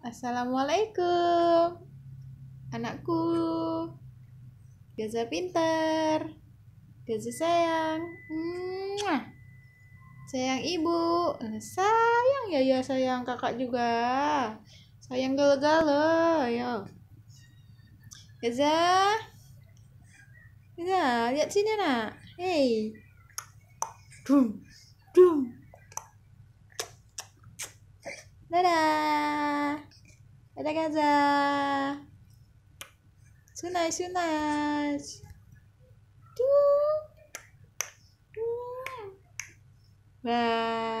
Assalamualaikum Anakku Gaza pinter Gaza sayang Mwah. Sayang ibu eh, Sayang ya ya sayang kakak juga Sayang gale-gale Ayo Gaza Gaza lihat sini nak Hei Dum Dum Dadah 가자 가자 순아 순아 뚜 와.